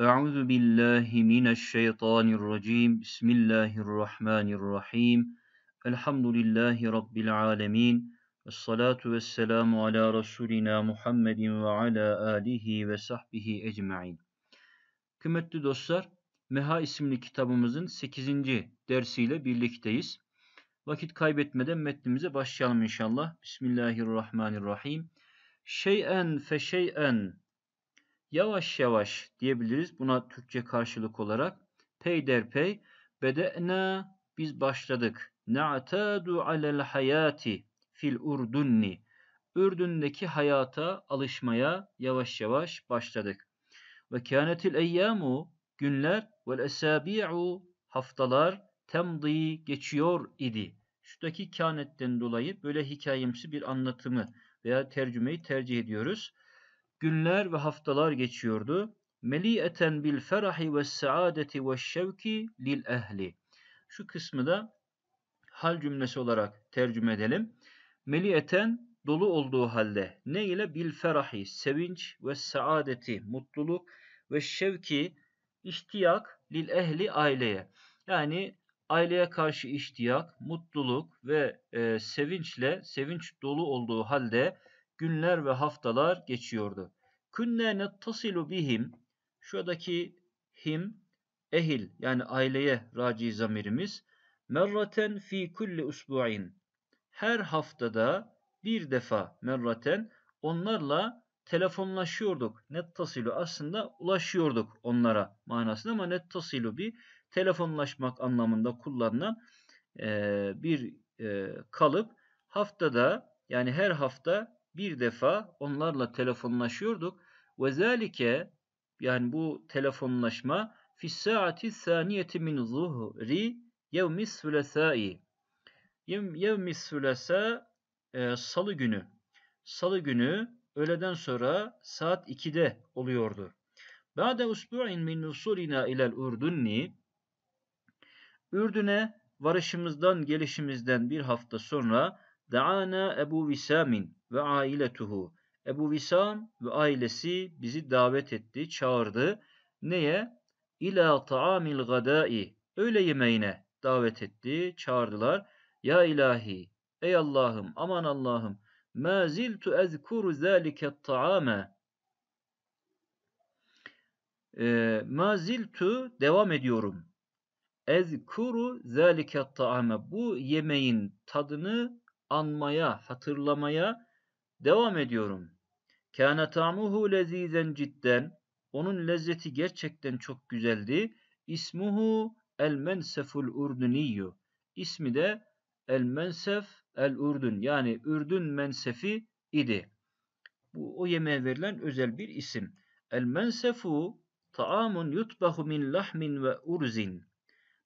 Euzu billahi mineşşeytanirracim. Bismillahirrahmanirrahim. Elhamdülillahi rabbil alamin. Ves salatu vesselamu ala rasulina Muhammedin ve ala alihi ve sahbihi ecmaîn. Kıymetli dostlar, Meha isimli kitabımızın 8. dersiyle birlikteyiz. Vakit kaybetmeden metnimize başlayalım inşallah. Bismillahirrahmanirrahim. Şeyen fe şeyen yavaş yavaş diyebiliriz buna Türkçe karşılık olarak. Peyderpey bedena biz başladık. Na'tadu alel hayati fil urdunni. Ürdün'deki hayata alışmaya yavaş yavaş başladık. Ve kânetil eyyamu günler ve esabi'u haftalar temdi geçiyor idi. Şuradaki kânetten dolayı böyle hikayemsi bir anlatımı veya tercümeyi tercih ediyoruz. Günler ve haftalar geçiyordu. Meli'eten bil ferahi ve saadeti ve şevki lil ehli. Şu kısmı da hal cümlesi olarak tercüme edelim. Meli'eten dolu olduğu halde ne ile bil ferahi sevinç ve saadeti mutluluk ve şevki ihtiyak lil ehli aileye. Yani aileye karşı ihtiyak, mutluluk ve e, sevinçle sevinç dolu olduğu halde günler ve haftalar geçiyordu. Künne nettasilu bihim. Şuradaki him ehil yani aileye raci zamirimiz. Merraten fi kulli usbu'in. Her haftada bir defa merraten onlarla telefonlaşıyorduk. Nettasilu aslında ulaşıyorduk onlara manasında ama nettasilu bir telefonlaşmak anlamında kullanılan e, bir e, kalıp. Haftada yani her hafta bir defa onlarla telefonlaşıyorduk. Ve zalike yani bu telefonlaşma fi saati saniyeti min zuhri yevmi sülesai. Yevmi sülesa e, salı günü. Salı günü öğleden sonra saat 2'de oluyordu. Ba'de usbu'in min nusulina ilel urdunni Ürdün'e varışımızdan gelişimizden bir hafta sonra Da'ana Ebu Visamin ve ailetuhu. Ebu Visam ve ailesi bizi davet etti, çağırdı. Neye? İla taamil gadai. öyle yemeğine davet etti, çağırdılar. Ya ilahi, ey Allah'ım, aman Allah'ım. Ma ziltu ezkuru zalike taame. E, ee, ma ziltu devam ediyorum. Ezkuru zalike taame. Bu yemeğin tadını anmaya, hatırlamaya, Devam ediyorum. Kâne tamuhu lezizen cidden. Onun lezzeti gerçekten çok güzeldi. İsmuhu el menseful urduniyyu. İsmi de el mensef el urdun. Yani Ürdün mensefi idi. Bu o yemeğe verilen özel bir isim. El mensefu taamun yutbahu min lahmin ve urzin.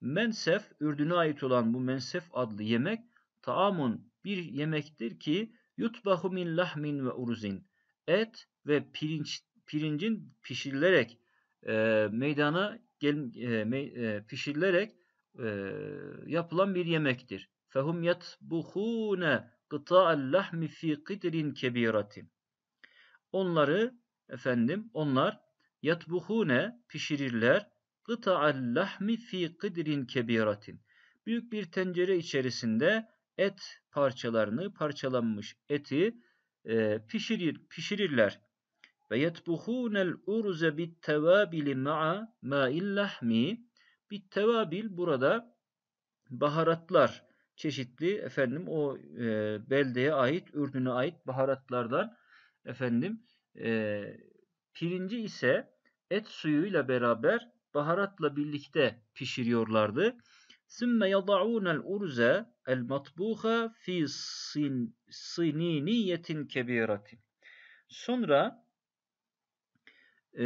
Mensef, Ürdün'e ait olan bu mensef adlı yemek taamun bir yemektir ki Yutbahu min lahmin ve uruzin. Et ve pirinç pirincin pişirilerek e, meydana gel, e, me, e, pişirilerek e, yapılan bir yemektir. Fehum yatbuhune gıta'el lahmi fi qidrin kebiratin. Onları efendim onlar yatbuhune pişirirler gıta'el lahmi fi qidrin kebiratin. Büyük bir tencere içerisinde et parçalarını, parçalanmış eti e, pişirir, pişirirler. Ve yetbuhunel urze bit tevabili ma'a ma'il lahmi. Bit burada baharatlar çeşitli efendim o e, beldeye ait, Ürdün'e ait baharatlardan efendim e, pirinci ise et suyuyla beraber baharatla birlikte pişiriyorlardı. Sümme yada'unel urze el matbuha fi sininiyetin kebiratin. Sonra e,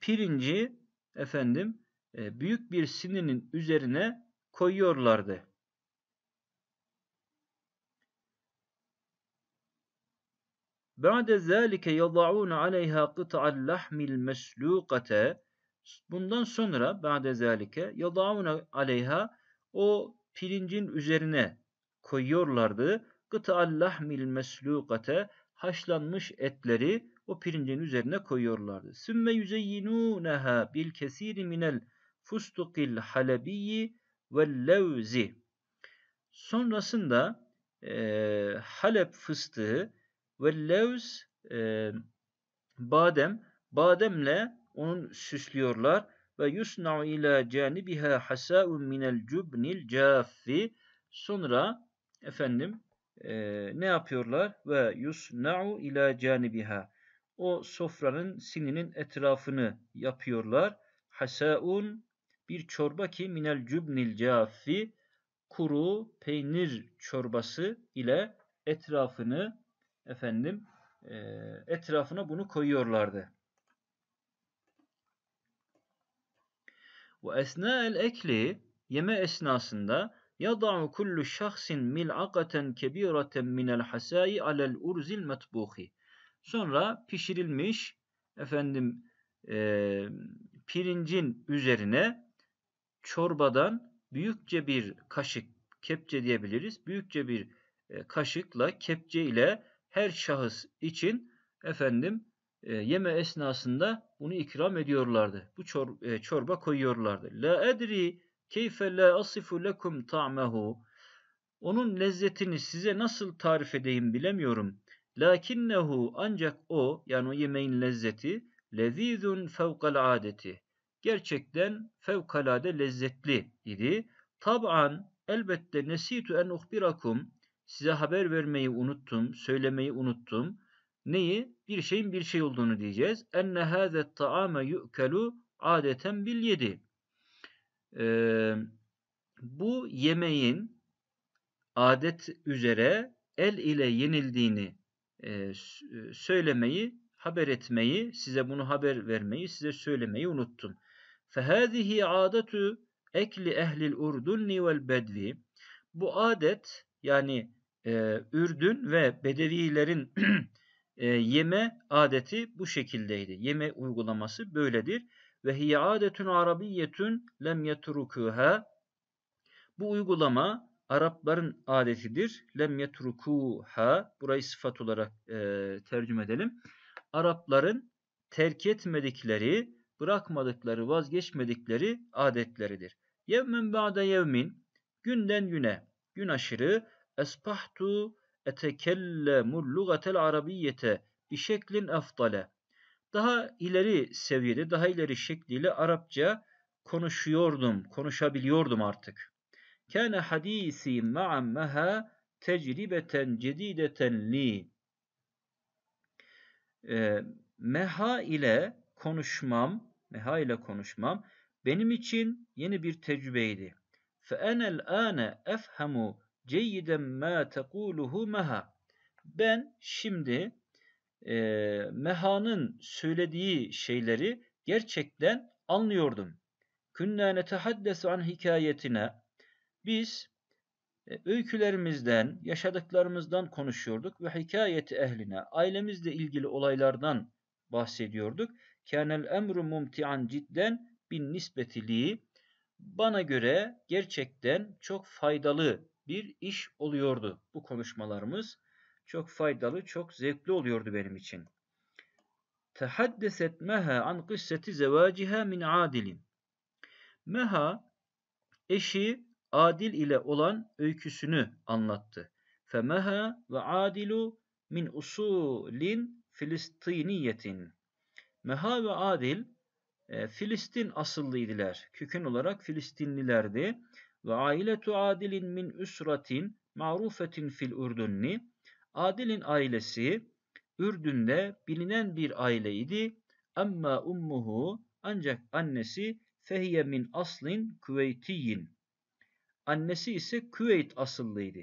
pirinci efendim e, büyük bir sininin üzerine koyuyorlardı. Ba'de zâlike yada'ûne aleyhâ kıta'al lahmil mesluqate Bundan sonra ba'de zalike yadauna aleyha o pirincin üzerine koyuyorlardı. Gıta'al lahmil meslukate haşlanmış etleri o pirincin üzerine koyuyorlardı. Sümme yüzeyyinuneha bil kesiri minel fustukil halebiyyi ve levzi. Sonrasında e, Halep fıstığı ve levz e, badem, bademle onun süslüyorlar. Ve yusna'u ila canibiha hasa'un minel cubnil caffi. Sonra efendim e, ne yapıyorlar? Ve yusna'u ila canibiha. O sofranın sininin etrafını yapıyorlar. Hasa'un bir çorba ki minel cubnil caffi kuru peynir çorbası ile etrafını efendim e, etrafına bunu koyuyorlardı. Ve esna'el ekli yeme esnasında yada'u kullu şahsin mil'akaten kebiraten minel hasai alel urzil metbuhi. Sonra pişirilmiş efendim e, pirincin üzerine çorbadan büyükçe bir kaşık kepçe diyebiliriz. Büyükçe bir e, kaşıkla kepçe ile her şahıs için efendim e, yeme esnasında bunu ikram ediyorlardı. Bu çor, e, çorba koyuyorlardı. La edri keyfe la asifu lekum ta'mehu. Onun lezzetini size nasıl tarif edeyim bilemiyorum. Lakinnehu ancak o yani o yemeğin lezzeti lezizun fevkal adeti. Gerçekten fevkalade lezzetli idi. Tab'an elbette nesitu en uhbirakum size haber vermeyi unuttum, söylemeyi unuttum. Neyi? bir şeyin bir şey olduğunu diyeceğiz. Enne hâzet ta'ame yu'kelu adeten bil yedi. Ee, bu yemeğin adet üzere el ile yenildiğini e, söylemeyi, haber etmeyi, size bunu haber vermeyi, size söylemeyi unuttum. فَهَذِهِ عَادَتُ ekli ehlil urdunni vel bedvi. Bu adet yani e, Ürdün ve Bedevilerin e, yeme adeti bu şekildeydi. Yeme uygulaması böyledir. Ve hiye adetun arabiyyetun lem yetrukuha. Bu uygulama Arapların adetidir. Lem yetrukuha. Burayı sıfat olarak e, tercüme edelim. Arapların terk etmedikleri, bırakmadıkları, vazgeçmedikleri adetleridir. Yevmen ba'de yevmin. Günden güne, gün aşırı. Espahtu etekellemu lugatel arabiyete bi şeklin afdale. Daha ileri seviyede, daha ileri şekliyle Arapça konuşuyordum, konuşabiliyordum artık. Kâne hadisi ma'ammeha tecribeten cedideten li. Ee, meha ile konuşmam, meha ile konuşmam benim için yeni bir tecrübeydi. Fe enel ane efhamu ceyyiden ma tekuluhu meha. Ben şimdi e, mehanın söylediği şeyleri gerçekten anlıyordum. Künna netehaddesu an hikayetine. Biz e, öykülerimizden, yaşadıklarımızdan konuşuyorduk ve hikayeti ehline, ailemizle ilgili olaylardan bahsediyorduk. Kânel emru mumti'an cidden bin nisbetiliği bana göre gerçekten çok faydalı bir iş oluyordu bu konuşmalarımız. Çok faydalı, çok zevkli oluyordu benim için. Tehaddeset meha an kısseti zevaciha min adilin. Meha eşi Adil ile olan öyküsünü anlattı. Femeha ve Adilu min usulin Filistiniyetin. Meha ve Adil e, Filistin asıllıydılar. Köken olarak Filistinlilerdi. Ve ailetu adilin min üsratin marufetin fil Ürdünni. Adil'in ailesi Ürdün'de bilinen bir aileydi. Amma ummuhu ancak annesi fehiye min aslin küveytiyin. Annesi ise Küveyt asıllıydı.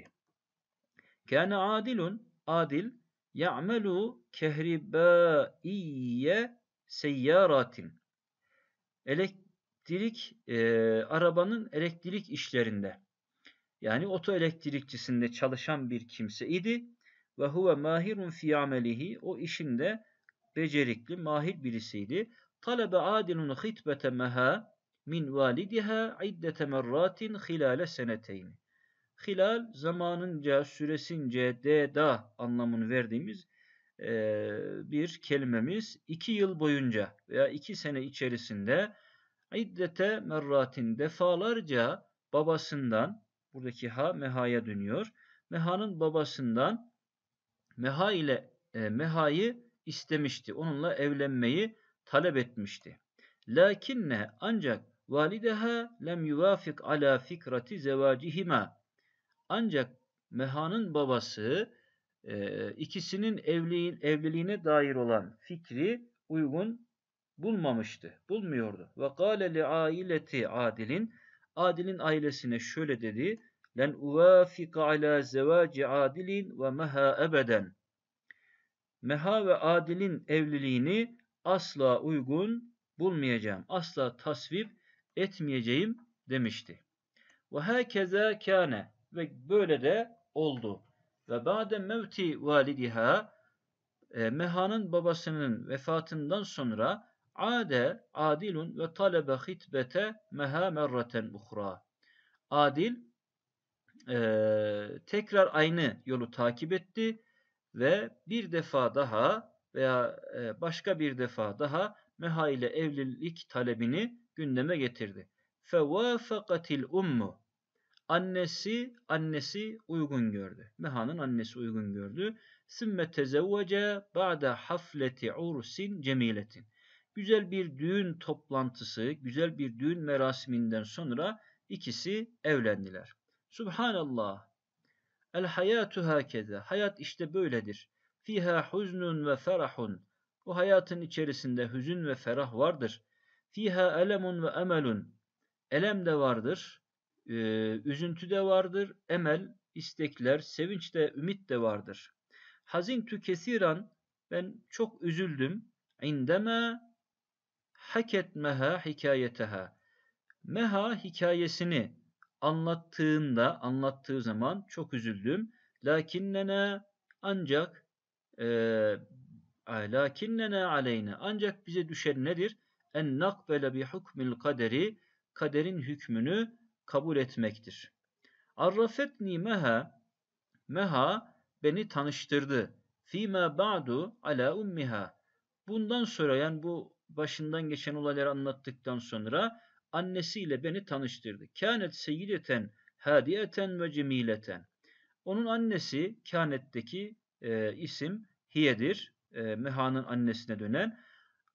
Kâne adilun adil ya'melu kehribâiye seyyâratin. Elek elektrik e, arabanın elektrik işlerinde yani oto elektrikçisinde çalışan bir kimse idi ve huve mahirun fi amelihi o işinde becerikli, mahir birisiydi. Talebe adilun hitbete meha min validiha iddete merratin hilale seneteyni. Hilal zamanınca, süresince, de, da anlamını verdiğimiz e, bir kelimemiz iki yıl boyunca veya iki sene içerisinde iddete merratin defalarca babasından buradaki ha mehaya dönüyor. Meha'nın babasından meha ile e, mehayı istemişti. Onunla evlenmeyi talep etmişti. Lakinne ancak valideha lem yuvafik ala fikrati zevacihima. Ancak Meha'nın babası e, ikisinin evliliğine dair olan fikri uygun bulmamıştı, bulmuyordu. Ve kâle li aileti adilin, adilin ailesine şöyle dedi, len uvafika ala zevaci adilin ve meha ebeden. Meha ve adilin evliliğini asla uygun bulmayacağım, asla tasvip etmeyeceğim demişti. Ve hakeza kâne ve böyle de oldu. Ve ba'de mevti validiha, e, Meha'nın babasının vefatından sonra ade adilun ve talebe hitbete meha merraten uhra. Adil e, tekrar aynı yolu takip etti ve bir defa daha veya e, başka bir defa daha meha ile evlilik talebini gündeme getirdi. Fevafakatil ummu. Annesi, annesi uygun gördü. Meha'nın annesi uygun gördü. Sümme tezevvece ba'de hafleti ursin cemiletin. Güzel bir düğün toplantısı, güzel bir düğün merasiminden sonra ikisi evlendiler. Subhanallah. El hayatu hakeze. Hayat işte böyledir. Fiha huznun ve ferahun. Bu hayatın içerisinde hüzün ve ferah vardır. Fiha elemun ve emelun. Elem de vardır, e, üzüntü de vardır, emel, istekler, sevinç de, ümit de vardır. Hazin tü kesiran, ben çok üzüldüm. İndeme haket meha hikayeteha. Meha hikayesini anlattığında, anlattığı zaman çok üzüldüm. Lakinnena ancak e, lakinnena aleyne ancak bize düşer nedir? En nakbele bi hukmil kaderi kaderin hükmünü kabul etmektir. Arrafetni meha meha beni tanıştırdı. Fima ba'du ala ummiha. Bundan sonra yani bu başından geçen olayları anlattıktan sonra annesiyle beni tanıştırdı. Kânet seyyideten, hadiyeten ve cemileten. Onun annesi Kânet'teki e, isim Hiye'dir. E, Meha'nın annesine dönen.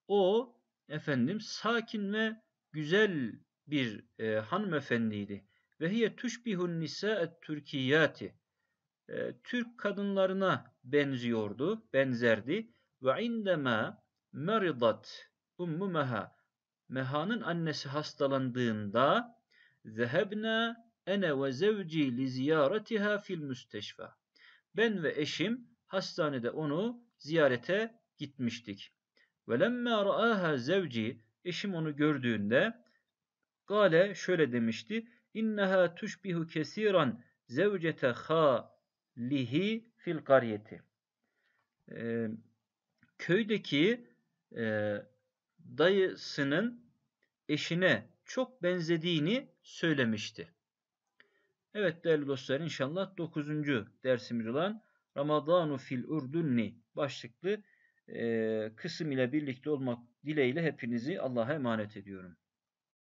O efendim sakin ve güzel bir e, hanımefendiydi. Ve hiye tüşbihun nisa'et türkiyati. E, Türk kadınlarına benziyordu, benzerdi. Ve indeme meridat ummu meha. Meha'nın annesi hastalandığında zehebna ene ve zevci li ziyaretiha fil müsteşfa. Ben ve eşim hastanede onu ziyarete gitmiştik. Ve lemmâ ra'aha zevci eşim onu gördüğünde gale şöyle demişti. İnneha tuşbihu kesiran zevcete ha lihi fil kariyeti. Ee, köydeki e, dayısının eşine çok benzediğini söylemişti. Evet değerli dostlar inşallah 9. dersimiz olan Ramazanu fil Urdunni başlıklı e, kısım ile birlikte olmak dileğiyle hepinizi Allah'a emanet ediyorum.